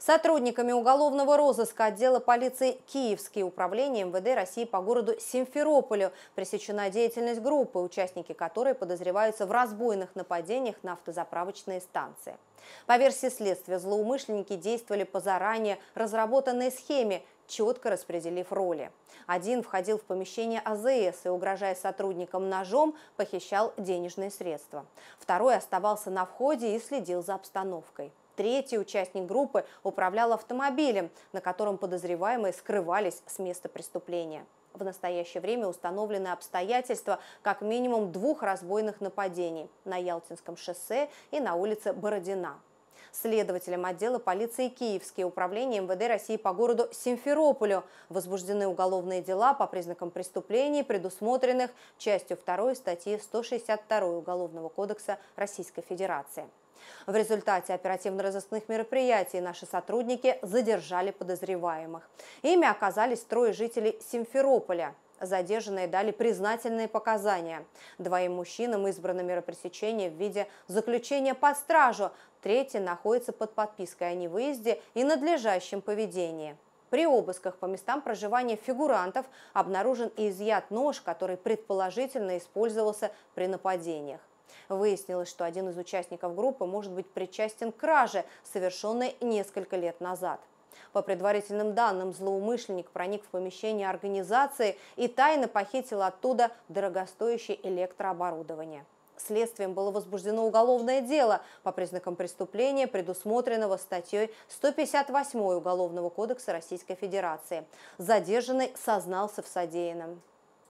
Сотрудниками уголовного розыска отдела полиции Киевский управление МВД России по городу Симферополю пресечена деятельность группы, участники которой подозреваются в разбойных нападениях на автозаправочные станции. По версии следствия, злоумышленники действовали по заранее разработанной схеме, четко распределив роли. Один входил в помещение АЗС и, угрожая сотрудникам ножом, похищал денежные средства. Второй оставался на входе и следил за обстановкой третий участник группы управлял автомобилем, на котором подозреваемые скрывались с места преступления. В настоящее время установлены обстоятельства как минимум двух разбойных нападений на Ялтинском шоссе и на улице Бородина. Следователям отдела полиции Киевские управления МВД России по городу Симферополю возбуждены уголовные дела по признакам преступлений, предусмотренных частью 2 статьи 162 Уголовного кодекса Российской Федерации. В результате оперативно-розыскных мероприятий наши сотрудники задержали подозреваемых. Ими оказались трое жителей Симферополя. Задержанные дали признательные показания. Двоим мужчинам избрано мера пресечения в виде заключения под стражу. Третий находится под подпиской о невыезде и надлежащем поведении. При обысках по местам проживания фигурантов обнаружен и изъят нож, который предположительно использовался при нападениях. Выяснилось, что один из участников группы может быть причастен к краже, совершенной несколько лет назад. По предварительным данным, злоумышленник проник в помещение организации и тайно похитил оттуда дорогостоящее электрооборудование. Следствием было возбуждено уголовное дело по признакам преступления, предусмотренного статьей 158 Уголовного кодекса Российской Федерации. Задержанный сознался в содеянном.